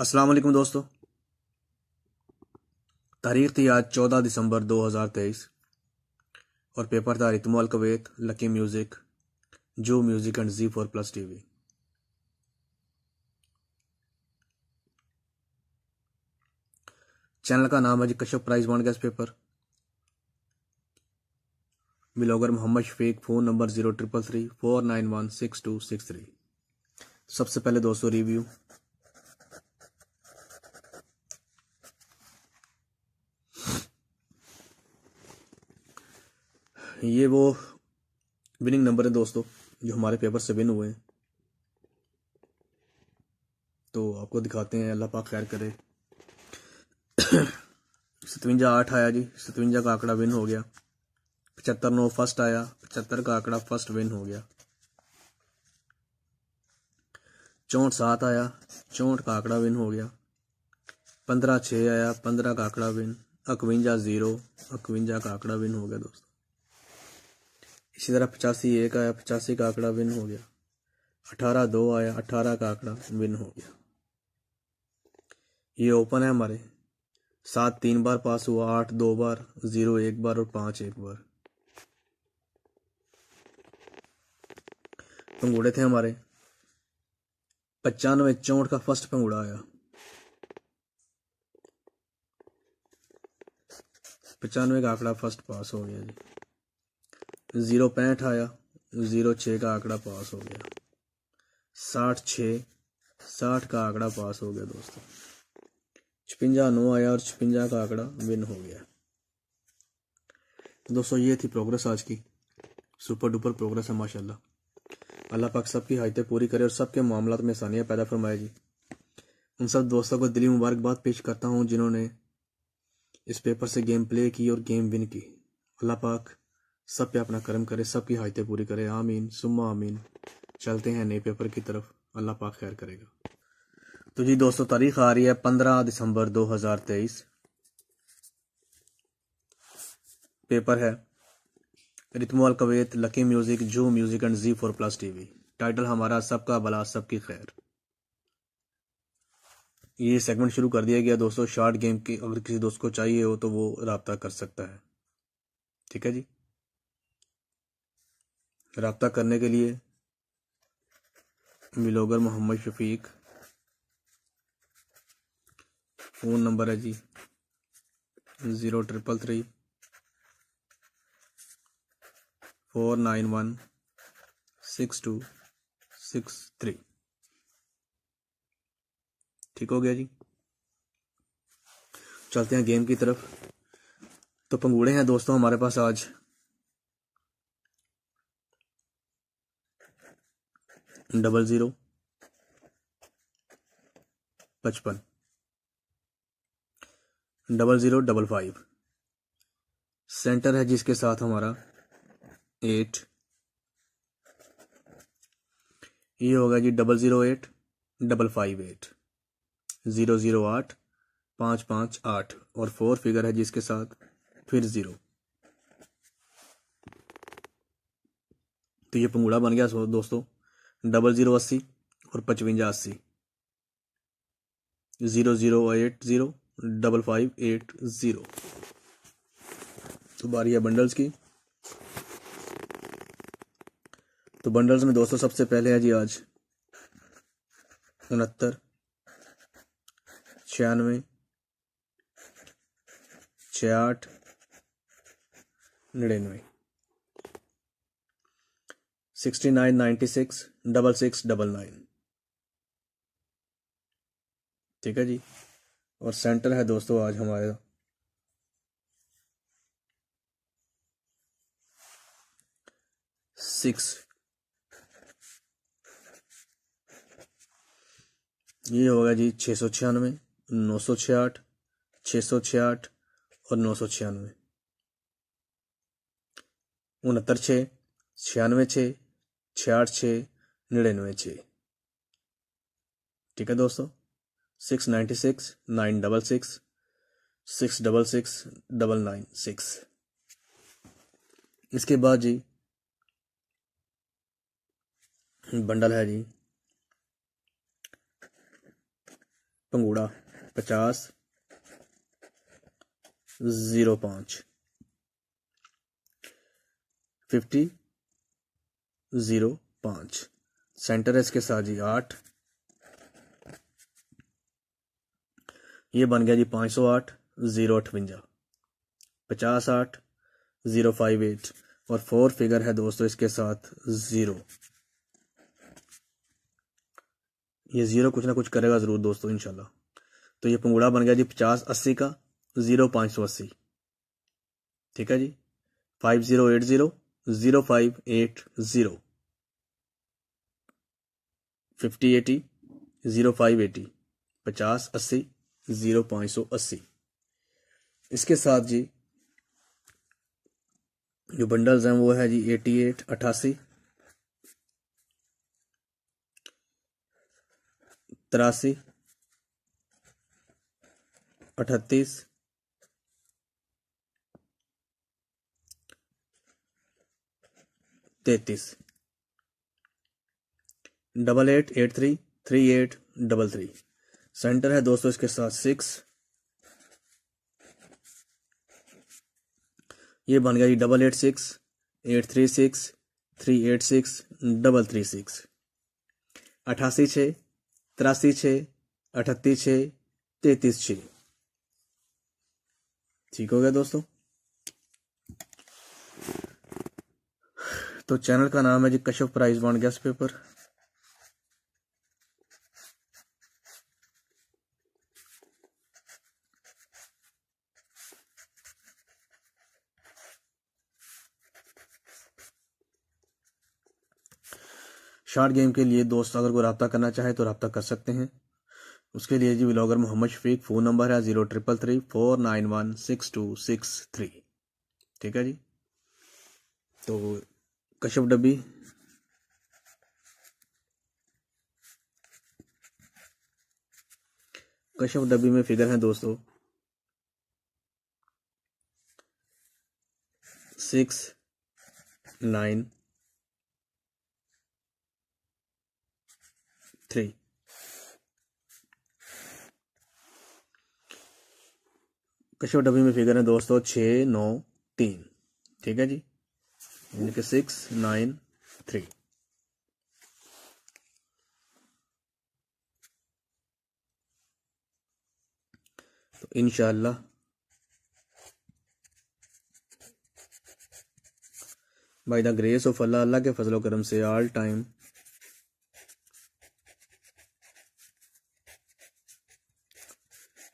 असलम दोस्तों तारीख थी आज 14 दिसंबर 2023 और पेपर था रितमोल कवेत लकी म्यूज़िक जो music and G four plus TV channel का नाम है जी कश्यप प्राइज वन guess paper blogger Mohammad Shafiq phone number zero triple three four nine one six two six three सबसे पहले दोस्तों रिव्यू ये वो विनिंग नंबर है दोस्तों जो हमारे पेपर से विन हुए हैं तो आपको दिखाते हैं अल्लाह पाक खैर करे सतवंजा आठ आया जी सतवंजा का आंकड़ा विन हो गया पचहत्तर नौ फर्स्ट आया पचहत्तर का आंकड़ा फर्स्ट विन हो गया चौंठ सात आया चौंठ का आंकड़ा विन हो गया पंद्रह छः आया पंद्रह का आंकड़ा विन इकवंजा ज़ीरो इकवंजा का आंकड़ा विन हो गया दोस्तों इसी तरह पचासी एक आया पचासी का आंकड़ा विन हो गया अठारह दो आया अठारह का आंकड़ा विन हो गया ये ओपन है हमारे सात तीन बार पास हुआ आठ दो बार जीरो एक बार और पांच एक बार पंगूड़े थे हमारे पचानवे चौंठ का फर्स्ट पंगूड़ा आया पचानवे का आंकड़ा फर्स्ट पास हो गया जी ज़ीरो पैंठ आया ज़ीरो छः का आंकड़ा पास हो गया साठ छः साठ का आंकड़ा पास हो गया दोस्तों छपंजा नौ आया और छपंजा का आंकड़ा विन हो गया दोस्तों ये थी प्रोग्रेस आज की सुपर डुपर प्रोग्रेस है माशाल्लाह अल्लाह पाक सबकी हाइतें पूरी करे और सबके मामला में आसानियाँ पैदा फरमाए जी उन सब दोस्तों को दिली मुबारकबाद पेश करता हूँ जिन्होंने इस पेपर से गेम प्ले की और गेम विन की अल्लाह पाक सब पे अपना कर्म करे सबकी हाजतें पूरी करे आमीन सुम्मा आमीन चलते हैं नए पेपर की तरफ अल्लाह पाक खैर करेगा तो जी दोस्तों तारीख आ रही है पंद्रह दिसंबर दो हजार तेईस पेपर है रितमोल कवेत लकी म्यूजिक जू music and G four plus TV title हमारा सबका भला सबकी खैर ये सेगमेंट शुरू कर दिया गया दोस्तों शार्ट गेम की अगर किसी दोस्त को चाहिए हो तो वो रबता कर सकता है ठीक है जी रबता करने के लिए blogger Mohammad Shafiq phone number है जी zero triple three four nine one six two six three ठीक हो गया जी चलते हैं गेम की तरफ तो पंगूड़े हैं दोस्तों हमारे पास आज डबल जीरो पचपन double zero double five centre है जिसके साथ हमारा एट ये होगा जी double zero eight double five eight zero zero आठ पांच पांच आठ और फोर फिगर है जिसके साथ फिर जीरो तो ये पंगूड़ा बन गया दोस्तों डबल ज़ीरो अस्सी और पचवंजा अस्सी zero zero eight zero double five eight zero तो बारी है बंडल्स की तो बंडल्स में दोस्तों सबसे पहले है जी आज उनहत्तर छियानवे छियाठ नड़िन्नवे sixty nine ninety six double six double nine ठीक है जी और सेंटर है दोस्तों आज हमारे सिक्स ये होगा जी छ सौ छियानवे नौ सौ छियाठ छ सौ छियाठ और नौ सौ छियानवे उनहत्तर छियानवे छः छियाठ छः निन्यानवे छः ठीक है दोस्तों six ninety six nine double six six double six double nine six इसके बाद जी बंडल है जी पंगूड़ा पचास ज़ीरो पाँच फिफ्टी ज़ीरो पाँच सेंटर है इसके साथ जी आठ ये बन गया जी पाँच सौ आठ ज़ीरो अठवंजा पचास आठ ज़ीरो फाइव एट और फोर फिगर है दोस्तों इसके साथ ज़ीरो ये ज़ीरो कुछ ना कुछ करेगा ज़रूर दोस्तों इनशाला तो ये पंगुड़ा बन गया जी पचास अस्सी का ज़ीरो पाँच सौ अस्सी ठीक है जी five zero eight zero zero five eight zero fifty eighty zero five eighty पचास अस्सी जीरो पाँच सौ अस्सी इसके साथ जी जो बंडल्स हैं वो है जी एटी एट अट्ठासी तिरासी अठतीस तैतीस double eight eight three three eight double three centre है दोस्तों इसके साथ सिक्स ये बन गया जी double eight six eight three six three eight six double three six अठासी छ तिरासी छ अठतीस छ तैतीस छ ठीक हो गया दोस्तों तो चैनल का नाम है जी Kashyap prize bond guess paper short game के लिए दोस्त अगर कोई रबता करना चाहे तो रबता कर सकते हैं उसके लिए जी blogger Mohammad Shafiq phone number है zero triple three four nine one six two six three ठीक है जी तो कश्यप डब्बी कश्यप डब्बी में फिगर है दोस्तों सिक्स नाइन थ्री कश्यप डब्बी में फिगर है दोस्तों छ नौ तीन ठीक है जी यानी कि सिक्स नाइन थ्री तो इनशाला by the grace of Allah अल्लाह के फजलो करम से all time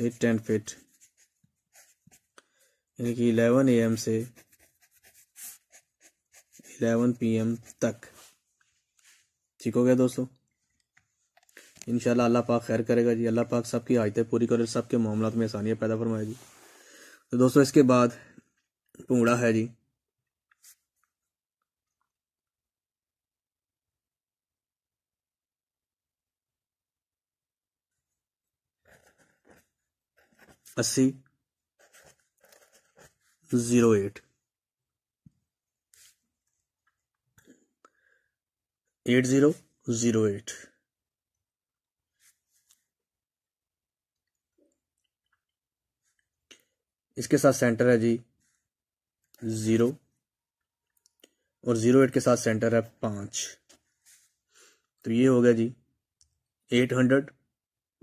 hit and fit यानी कि इलेवन ए एम से 11 पीएम तक ठीक हो गया दोस्तों इनशाला अल्लाह पाक खैर करेगा जी अल्लाह पाक सबकी आयतें पूरी करे सबके मामला में आसानियाँ पैदा फरमाए जी तो दोस्तों इसके बाद पूड़ा है जी अस्सी zero eight eight zero zero eight इसके साथ सेंटर है जी ज़ीरो और ज़ीरो एट के साथ सेंटर है पांच तो ये हो गया जी एट हंड्रेड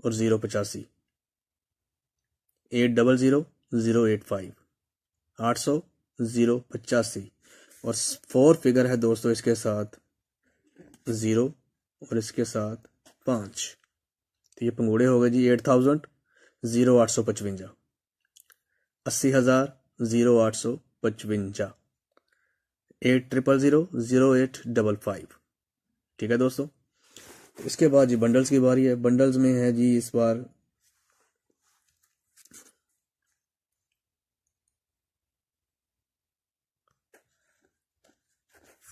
और ज़ीरो पचासी eight double zero zero eight five आठ सौ ज़ीरो पचासी और फोर फिगर है दोस्तों इसके साथ ज़ीरो और इसके साथ पाँच तो ये पंगोड़े हो गए जी एट थाउजेंड ज़ीरो आठ सौ पचवंजा अस्सी हज़ार ज़ीरो आठ सौ पचवंजा eight triple zero zero eight double five ठीक है दोस्तों इसके बाद जी बंडल्स की बारी है बंडल्स में है जी इस बार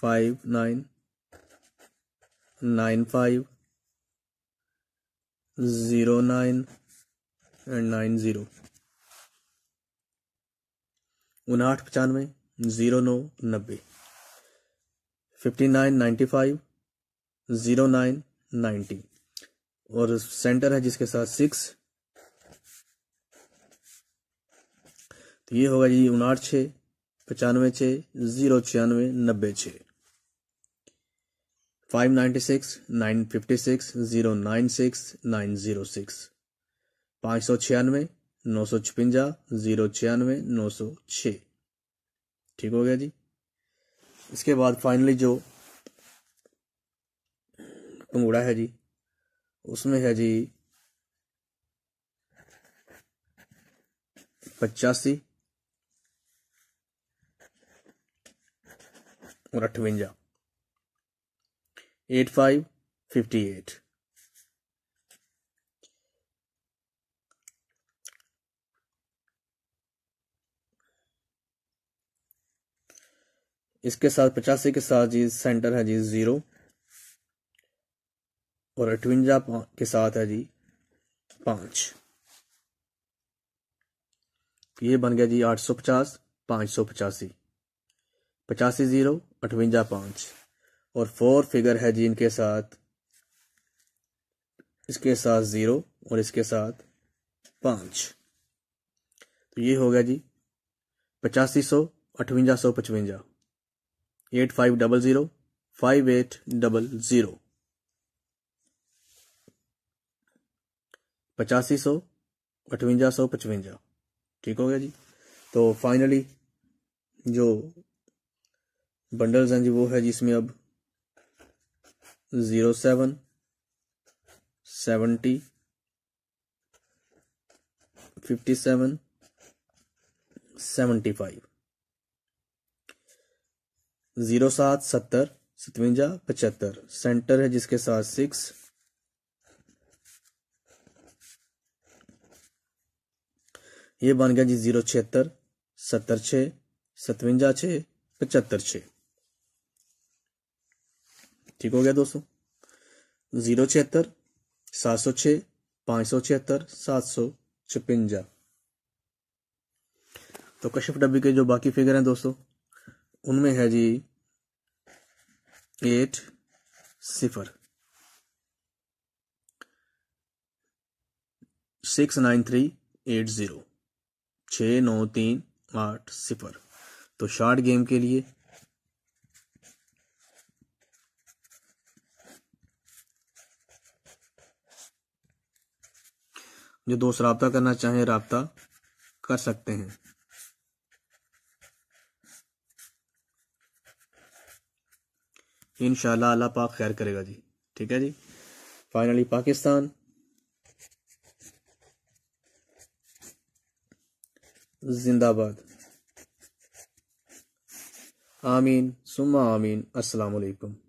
five nine nine five zero nine and nine zero उनहठ पचानवे ज़ीरो नौ नब्बे fifty nine ninety five zero nine ninety और सेंटर है जिसके साथ सिक्स तो ये होगा जी उनाठ छः पचानवे छः ज़ीरो छियानवे नब्बे छः five ninety six nine fifty six zero nine six nine zero six पाँच सौ छियानवे नौ सौ छपंजा जीरो छियानवे नौ सौ छ ठीक हो गया जी इसके बाद फाइनली जो पंगूड़ा है जी उसमें है जी पचासी और अठवंजा एट फाइव फिफ्टी एट इसके साथ पचासी के साथ जी सेंटर है जी ज़ीरो और अठवंजा के साथ है जी पांच ये बन गया जी आठ सौ पचास पांच सौ पचासी पचासी ज़ीरो अठवंजा पांच और फोर फिगर है जी इनके साथ इसके साथ ज़ीरो और इसके साथ पाँच तो ये हो गया जी पचासी सौ अठवंजा सौ पचवंजा eight five double zero five eight double zero पचासी सौ अठवंजा सौ पचवंजा ठीक हो गया जी तो फाइनली जो बंडल्स हैं जी वो है जिसमें अब zero seven seventy fifty seven seventy five zero सात सत्तर सतवंजा पचहत्तर सेंटर है जिसके साथ सिक्स ये बन गया जी जीरो छिहत्तर सत्तर छ सतवंजा छ पचहत्तर छः ठीक हो गया दोस्तों जीरो छिहत्तर सात सौ छह पांच सौ छिहत्तर सात सौ छपंजा तो कश्यप डब्बी के जो बाकी फिगर हैं दोस्तों उनमें है जी एट सिफर six nine three eight zero छ नौ तीन आठ सिफर तो शार्ट गेम के लिए जो दोस्त रबता करना चाहें रबता कर सकते हैं इनशाला अल्लाह पाक खैर करेगा जी ठीक है जी फाइनली पाकिस्तान जिंदाबाद आमीन सुमा आमीन अस्सलाम वालेकुम